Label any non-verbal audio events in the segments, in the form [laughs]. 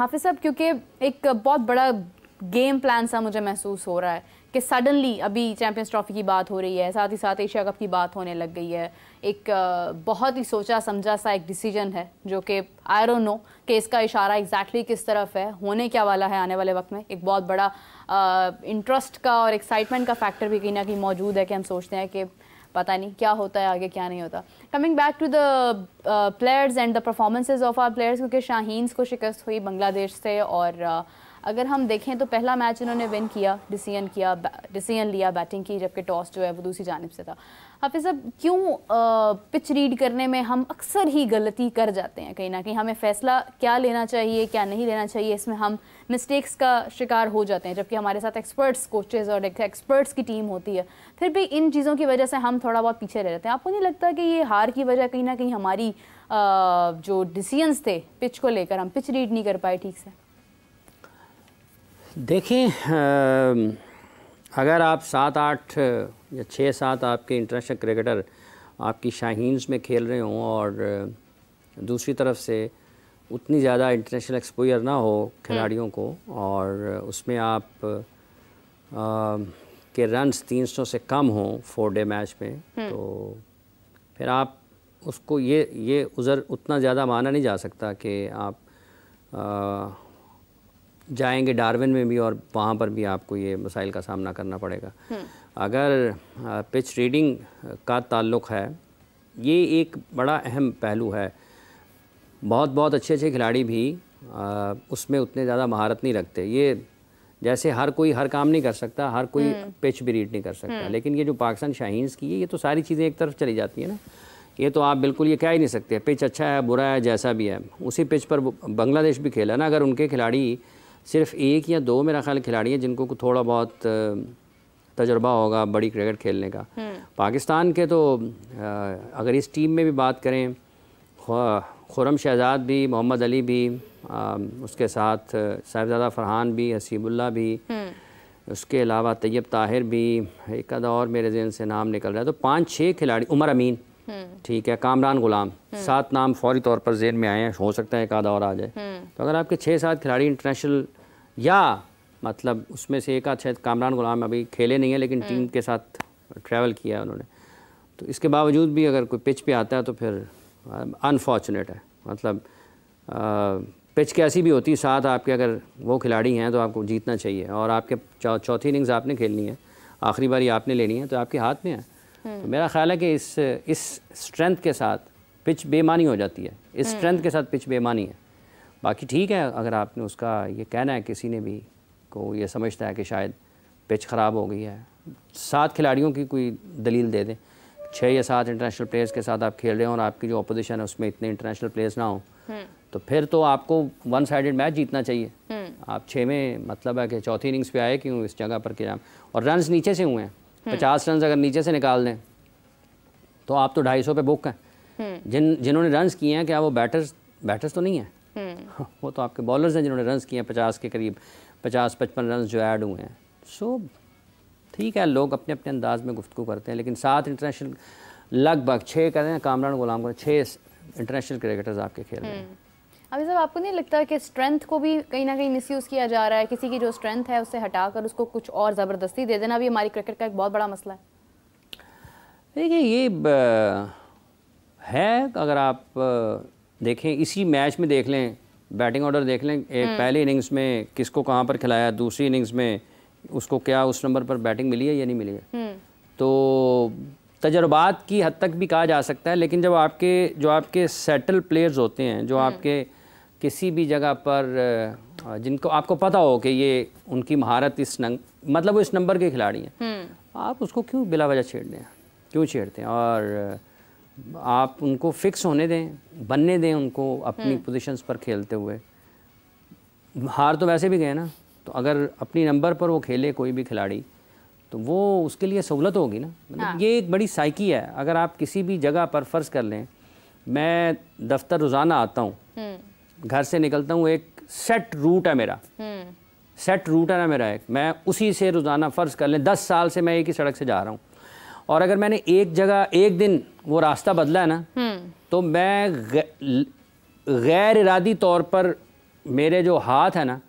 हाफिज साहब क्योंकि एक बहुत बड़ा गेम प्लान सा मुझे महसूस हो रहा है कि सडनली अभी चैम्पियंस ट्रॉफी की बात हो रही है साथ ही साथ एशिया कप की बात होने लग गई है एक बहुत ही सोचा समझा सा एक डिसीजन है जो कि आई डोंट नो कि इसका इशारा एग्जैक्टली exactly किस तरफ है होने क्या वाला है आने वाले वक्त में एक बहुत बड़ा इंटरेस्ट का और एक्साइटमेंट का फैक्टर भी कहीं ना कहीं मौजूद है कि हम सोचते हैं कि पता नहीं क्या होता है आगे क्या नहीं होता coming back to the players and the performances of our players क्योंकि शाहीनस को शिकस्त हुई बांग्लादेश से और uh, अगर हम देखें तो पहला मैच इन्होंने विन किया डिसीजन किया डिसीजन लिया बैटिंग की जबकि टॉस जो है वो दूसरी जानब से था हाफिज साहब क्यों पिच रीड करने में हम अक्सर ही गलती कर जाते हैं कहीं ना कहीं हमें फ़ैसला क्या लेना चाहिए क्या नहीं लेना चाहिए इसमें हम मिस्टेक्स का शिकार हो जाते हैं जबकि हमारे साथ एक्सपर्ट्स कोचेज और एक्सपर्ट्स की टीम होती है फिर भी इन चीज़ों की वजह से हम थोड़ा बहुत पीछे रह जाते हैं आपको नहीं लगता कि ये हार की वजह कहीं ना कहीं हमारी जो डिसीजंस थे पिच को लेकर हम पिच रीड नहीं कर पाए ठीक से देखें अगर आप सात आठ या छः सात आपके इंटरनेशनल क्रिकेटर आपकी शाहीनस में खेल रहे हों और दूसरी तरफ से उतनी ज़्यादा इंटरनेशनल एक्सपोजर ना हो खिलाड़ियों को और उसमें आप आ, के रन्स सौ से कम हों फोर डे मैच में हम्म। तो फिर आप उसको ये ये उज़र उतना ज़्यादा माना नहीं जा सकता कि आप आ, जाएंगे डार्विन में भी और वहाँ पर भी आपको ये मसाइल का सामना करना पड़ेगा हम्म। अगर पिच रीडिंग का ताल्लुक है ये एक बड़ा अहम पहलू है बहुत बहुत अच्छे अच्छे खिलाड़ी भी उसमें उतने ज़्यादा महारत नहीं रखते ये जैसे हर कोई हर काम नहीं कर सकता हर कोई हम्म। पिच भी रीड नहीं कर सकता हम्म। लेकिन ये जो पाकिस्तान शाहीनस की है ये तो सारी चीज़ें एक तरफ चली जाती है ना ये तो आप बिल्कुल ये कह ही नहीं सकते पिच अच्छा है बुरा है जैसा भी है उसी पिच पर बांग्लादेश भी खेला ना अगर उनके खिलाड़ी सिर्फ एक या दो मेरा ख्याल खिलाड़ी हैं जिनको थोड़ा बहुत तजर्बा होगा बड़ी क्रिकेट खेलने का हम्म। पाकिस्तान के तो अगर इस टीम में भी बात करें खुरम शहजाद भी मोहम्मद अली भी आ, उसके साथ साहबजादा फरहान भी हसीबुल्ला भी हम्म। उसके अलावा तैयब ताहिर भी एक आधा और मेरे जहन से नाम निकल रहा है तो पाँच छः खिलाड़ी उमर अमीन हम्म। ठीक है कामरान गुलाम हम्म। सात नाम फौरी तौर पर जेन में आए हैं हो सकता है एक आधा और आ जाए हम्म। तो अगर आपके छः सात खिलाड़ी इंटरनेशनल या मतलब उसमें से एक आध शायद कामरान गुलाम अभी खेले नहीं है लेकिन टीम के साथ ट्रैवल किया है उन्होंने तो इसके बावजूद भी अगर कोई पिच पे आता है तो फिर अनफॉर्चुनेट है मतलब पिच कैसी भी होती है साथ आपके अगर वो खिलाड़ी हैं तो आपको जीतना चाहिए और आपके चौथी इनिंग्स आपने खेलनी है आखिरी बारी आपने लेनी है तो आपके हाथ में है हम्म। तो मेरा ख्याल है कि इस इस स्ट्रेंथ के साथ पिच बेमानी हो जाती है इस स्ट्रेंथ हम्म। के साथ पिच बेमानी है बाकी ठीक है अगर आपने उसका ये कहना है किसी ने भी को ये समझता है कि शायद पिच ख़राब हो गई है सात खिलाड़ियों की कोई दलील दे दें छः या सात इंटरनेशनल प्लेयर्स के साथ आप खेल रहे हो और आपकी जो अपोजिशन है उसमें इतने इंटरनेशनल प्लेयर्स ना हो हम्म। तो फिर तो आपको वन साइडेड मैच जीतना चाहिए आप छः में मतलब है कि चौथी इनिंग्स पे आए क्यों इस जगह पर क्या और रन नीचे से हुए हैं हम्म। पचास रन अगर नीचे से निकाल दें तो आप तो ढाई सौ पे बुक हैं हम्म। जिन जिन्होंने रन्स किए हैं क्या वो बैटर्स बैटर्स तो नहीं हैं हम्म। [laughs] वो तो आपके बॉलर्स हैं जिन्होंने रन किए हैं पचास के करीब पचास पचपन रन जो ऐड हुए हैं सो ठीक है लोग अपने अपने अंदाज में गुफ्तु करते हैं लेकिन सात इंटरनेशनल लगभग छः कह रहे हैं कामरान गुलाम को छः इंटरनेशनल क्रिकेटर्स आपके खेल रहे हैं अभी सब आपको नहीं लगता कि स्ट्रेंथ को भी कहीं ना कहीं मिसयूज़ किया जा रहा है किसी की जो स्ट्रेंथ है उसे हटाकर उसको कुछ और ज़बरदस्ती दे देना भी हमारी क्रिकेट का एक बहुत बड़ा मसला है देखिए ये है अगर आप देखें इसी मैच में देख लें बैटिंग ऑर्डर देख लें एक हम्म। पहली इनिंग्स में किसको कहाँ पर खिलाया दूसरी इनिंग्स में उसको क्या उस नंबर पर बैटिंग मिली है या नहीं मिली है हम्म। तो तजर्बात की हद तक भी कहा जा सकता है लेकिन जब आपके जो आपके सेटल प्लेयर्स होते हैं जो हम्म। आपके किसी भी जगह पर जिनको आपको पता हो कि ये उनकी महारत इस नंग मतलब वो इस नंबर के खिलाड़ी हैं हम्म। आप उसको क्यों बिला वजह छेड़ दें क्यों छेड़ते हैं और आप उनको फिक्स होने दें बनने दें उनको अपनी पोजीशंस हम्म। पर खेलते हुए हार तो वैसे भी गए ना तो अगर अपनी नंबर पर वो खेले कोई भी खिलाड़ी तो वो उसके लिए सहूलत होगी ना मतलब हाँ। ये एक बड़ी साइकी है अगर आप किसी भी जगह पर फ़र्ज़ कर लें मैं दफ्तर रोज़ाना आता हूँ हम्म। घर से निकलता हूँ एक सेट रूट है मेरा सेट हम्म। रूट है ना मेरा एक मैं उसी से रोज़ाना फ़र्ज़ कर लें दस साल से मैं एक ही सड़क से जा रहा हूँ और अगर मैंने एक जगह एक दिन वो रास्ता बदला है ना हम्म। तो मैं गैर इरादी तौर पर मेरे जो हाथ है ना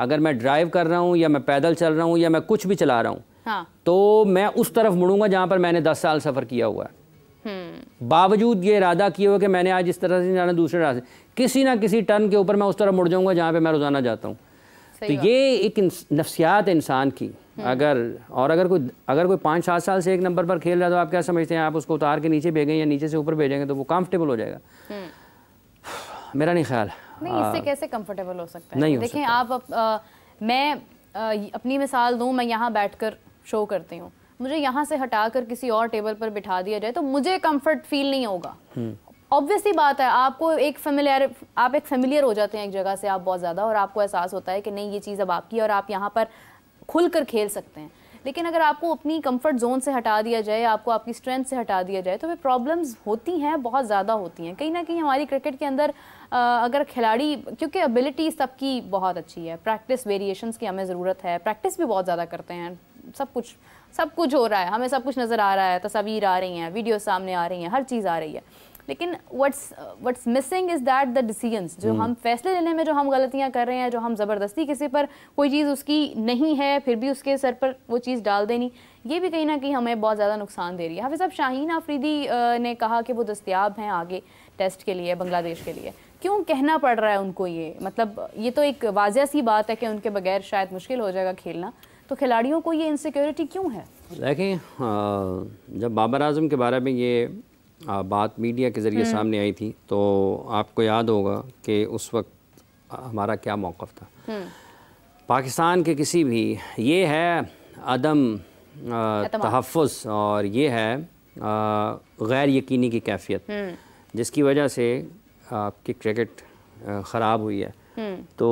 अगर मैं ड्राइव कर रहा हूँ या मैं पैदल चल रहा हूँ या मैं कुछ भी चला रहा हूँ हाँ। तो मैं उस तरफ मुड़ूंगा जहाँ पर मैंने दस साल सफ़र किया हुआ है हम्म। बावजूद ये इरादा किए हुए कि मैंने आज इस तरह से जाना दूसरे रास्ते किसी ना किसी टर्न के ऊपर मैं उस तरह मुड़ जाऊंगा जहाँ पे मैं रोज़ाना जाता हूँ तो ये एक नफसियात इंसान की हम्म। अगर और अगर कोई अगर कोई पाँच सात साल से एक नंबर पर खेल रहा तो आप क्या समझते हैं आप उसको उतार के नीचे भेजें या नीचे से ऊपर भेजेंगे तो वो कम्फर्टेबल हो जाएगा हम्म। मेरा नहीं ख्याल नहीं इससे कैसे कंफर्टेबल हो सकता है नहीं देखें आप आ, मैं आ, अपनी मिसाल दूं मैं यहाँ बैठकर शो करती हूँ मुझे यहाँ से हटाकर किसी और टेबल पर बिठा दिया जाए तो मुझे कंफर्ट फील नहीं होगा ऑब्वियसली हम्म। बात है आपको एक फेमिलियर आप एक फेमिलियर हो जाते हैं एक जगह से आप बहुत ज़्यादा और आपको एहसास होता है कि नहीं ये चीज़ अब आपकी और आप यहाँ पर खुल कर खेल सकते हैं लेकिन अगर आपको अपनी कंफर्ट जोन से हटा दिया जाए आपको आपकी स्ट्रेंथ से हटा दिया जाए तो फिर प्रॉब्लम्स होती हैं बहुत ज़्यादा होती हैं कहीं ना कहीं हमारी क्रिकेट के अंदर आ, अगर खिलाड़ी क्योंकि एबिलिटी सबकी बहुत अच्छी है प्रैक्टिस वेरिएशंस की हमें ज़रूरत है प्रैक्टिस भी बहुत ज़्यादा करते हैं सब कुछ सब कुछ हो रहा है हमें सब कुछ नज़र आ रहा है तस्वीर आ रही हैं वीडियो सामने आ रही हैं हर चीज़ आ रही है लेकिन what's what's missing is that the decisions जो hmm. हम फैसले लेने में जो हम गलतियां कर रहे हैं जो हम ज़बरदस्ती किसी पर कोई चीज़ उसकी नहीं है फिर भी उसके सर पर वो चीज़ डाल देनी ये भी कहीं ना कहीं हमें बहुत ज़्यादा नुकसान दे रही है हाफिज़ साहब शाहीन आफरीदी ने कहा कि वो दस्तियाब हैं आगे टेस्ट के लिए बंग्लादेश के लिए क्यों कहना पड़ रहा है उनको ये मतलब ये तो एक वाजह सी बात है कि उनके बगैर शायद मुश्किल हो जाएगा खेलना तो खिलाड़ियों को ये इनसिक्योरिटी क्यों है देखें जब बाबर आजम के बारे में ये बात मीडिया के ज़रिए हम्म। सामने आई थी तो आपको याद होगा कि उस वक्त हमारा क्या मौक़ था हम्म। पाकिस्तान के किसी भी ये है अदम तहफ़ और ये है गैर यकीनी की कैफियत हम्म। जिसकी वजह से आपकी क्रिकेट ख़राब हुई है तो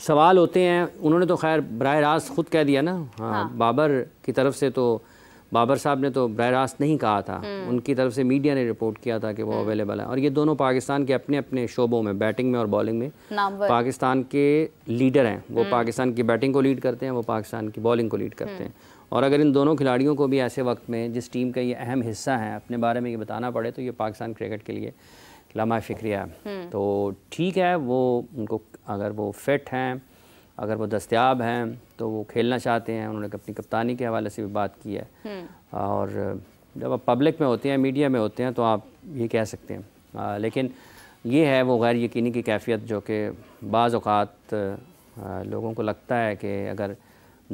सवाल होते हैं उन्होंने तो खैर बरह रास्त ख़ुद कह दिया ना हाँ, हाँ बाबर की तरफ से तो बाबर साहब ने तो बरह रास्त नहीं कहा था हम्म। उनकी तरफ से मीडिया ने रिपोर्ट किया था कि वो हम्म। अवेलेबल है और ये दोनों पाकिस्तान के अपने अपने शोबों में बैटिंग में और बॉलिंग में पाकिस्तान के लीडर हैं वो हम्म। पाकिस्तान की बैटिंग को लीड करते हैं वो पाकिस्तान की बॉलिंग को लीड करते हैं और अगर इन दोनों खिलाड़ियों को भी ऐसे वक्त में जिस टीम का ये अहम हिस्सा है अपने बारे में ये बताना पड़े तो ये पाकिस्तान क्रिकेट के लिए लामा फ़िक्रिया हम्म। तो ठीक है वो उनको अगर वो फिट हैं अगर वो दस्तियाब हैं तो वो खेलना चाहते हैं उन्होंने अपनी कप्तानी के हवाले से भी बात की है हम्म। और जब आप पब्लिक में होते हैं मीडिया में होते हैं तो आप ये कह सकते हैं आ, लेकिन ये है वो गैर यकीनी की कैफियत जो कि बाज़ अवत लोगों को लगता है कि अगर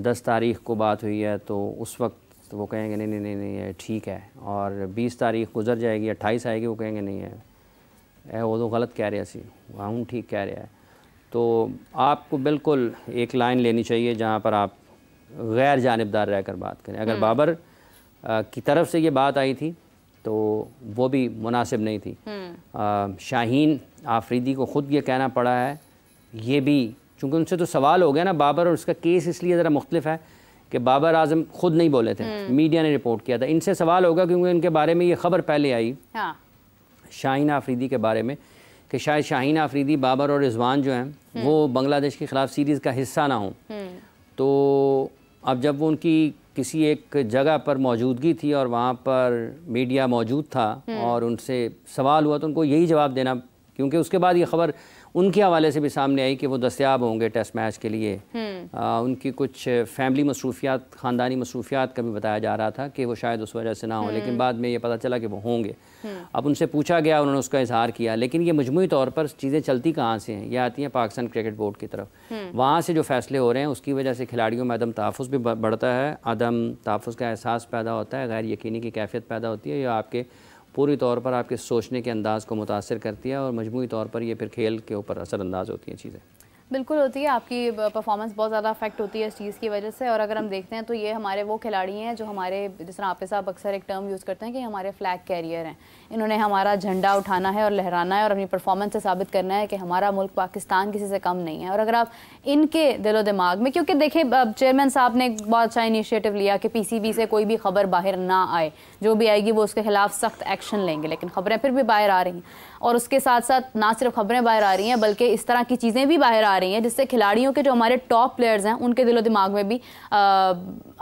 दस तारीख को बात हुई है तो उस वक्त वो कहेंगे नहीं नहीं नहीं नहीं ठीक है और बीस तारीख गुजर जाएगी अट्ठाईस आएगी वो कहेंगे नहीं है ए वो तो गलत कह रहा सी हूँ ठीक कह रहा है तो आपको बिल्कुल एक लाइन लेनी चाहिए जहाँ पर आप गैर जानबदार रहकर बात करें अगर हम्म। बाबर आ, की तरफ से ये बात आई थी तो वो भी मुनासिब नहीं थी हम्म। शाहीन आफरीदी को ख़ुद ये कहना पड़ा है ये भी चूँकि उनसे तो सवाल हो गया ना बाबर और उसका केस इसलिए ज़रा मुख्तलिफ है कि बाबर आजम ख़ुद नहीं बोले थे हम्म। मीडिया ने रिपोर्ट किया था इनसे सवाल होगा क्योंकि इनके बारे में ये खबर पहले आई हाँ। शाहीन आफरीदी के बारे में कि शायद शाहीन आफरीदी बाबर और रिजवान जो हैं हम्म। वो बांग्लादेश के ख़िलाफ़ सीरीज़ का हिस्सा ना हों हम्म। तो अब जब वो उनकी किसी एक जगह पर मौजूदगी थी और वहाँ पर मीडिया मौजूद था हम्म। और उनसे सवाल हुआ तो उनको यही जवाब देना क्योंकि उसके बाद ये खबर उनके हवाले से भी सामने आई कि वो दस्तियाब होंगे टेस्ट मैच के लिए हम्म। आ, उनकी कुछ फैमिली मसरूफियात ख़ानदानी मसरूफियात का भी बताया जा रहा था कि वो शायद उस वजह से ना हो हम्म। लेकिन बाद में ये पता चला कि वो होंगे हम्म। अब उनसे पूछा गया उन्होंने उसका इजहार किया लेकिन ये मजमू तौर पर चीज़ें चलती कहाँ से हैं ये आती हैं पाकिस्तान क्रिकेट बोर्ड की तरफ वहाँ से जो फैसले हो रहे हैं उसकी वजह से खिलाड़ियों में अदम तहफ़ भी बढ़ता है अदम तहफ़ का एहसास पैदा होता है गैर यकीनी की कैफियत पैदा होती है या आपके पूरी तौर पर आपके सोचने के अंदाज़ को मुतासर करती है और मजमू तौर पर यह फिर खेल के ऊपर असरानंदाज होती हैं चीज़ें बिल्कुल होती है आपकी परफॉर्मेंस बहुत ज़्यादा अफेक्ट होती है इस चीज़ की वजह से और अगर हम देखते हैं तो ये हमारे वो खिलाड़ी हैं जो हमारे जिस तरह आप साहब अक्सर एक टर्म यूज़ करते हैं कि हमारे फ्लैग कैरियर हैं इन्होंने हमारा झंडा उठाना है और लहराना है और अपनी परफॉर्मेंस से साबित करना है कि हमारा मुल्क पाकिस्तान किसी से कम नहीं है और अगर आप इनके दिलो दिमाग में क्योंकि देखिए चेयरमैन साहब ने एक बहुत अच्छा इनिशिएटिव लिया कि पी से कोई भी खबर बाहर ना आए जो भी आएगी वो उसके खिलाफ सख्त एक्शन लेंगे लेकिन खबरें फिर भी बाहर आ रही हैं और उसके साथ साथ ना सिर्फ खबरें बाहर आ रही हैं बल्कि इस तरह की चीज़ें भी बाहर आ रही हैं जिससे खिलाड़ियों के जो हमारे टॉप प्लेयर्स हैं उनके दिलो दिमाग में भी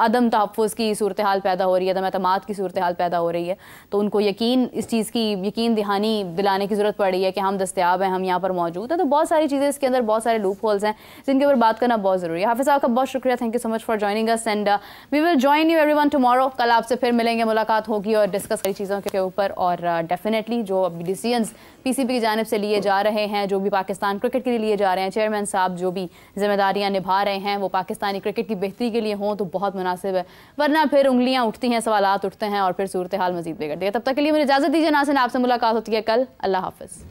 अदम तहफ़ की सूरत हाल पैदा हो रही है अदम अतमाद की सूरत हाल पैदा हो रही है तो उनको यकीन इस चीज़ की यकीन दहानी दिलाने की ज़रूरत पड़ रही है कि हम दस्तियाब हैं हम यहाँ पर मौजूद हैं तो बहुत सारी चीज़ें इसके अंदर बहुत सारे लूप होल्स हैं जिनके ऊपर बात करना बहुत ज़रूरी है हाफिज़ साहब का बहुत शुक्रिया thank you so much for joining us and we will join you everyone tomorrow कल आपसे फिर मिलेंगे मुलाकात होगी और डिस्कस कई चीज़ों के ऊपर और डेफिनेटली uh, जो अभी डिसीजन पी की जानब से लिए जा रहे हैं जो भी पाकिस्तान क्रिकेट के लिए लिए जा रहे हैं चेयरमैन साहब जो भी जिम्मेदारियां निभा रहे हैं वो पाकिस्तानी क्रिकेट की बेहतरी के लिए हों तो बहुत मुनासिब है वरना फिर उंगलियाँ उठती हैं सवाल उठते हैं और फिर सूरत हाल मजीद बिगड़ती है तब तक के लिए मुझे इजाज़त दीजिए नासन आपसे मुलाकात होती है कल अल्लाह हाफ़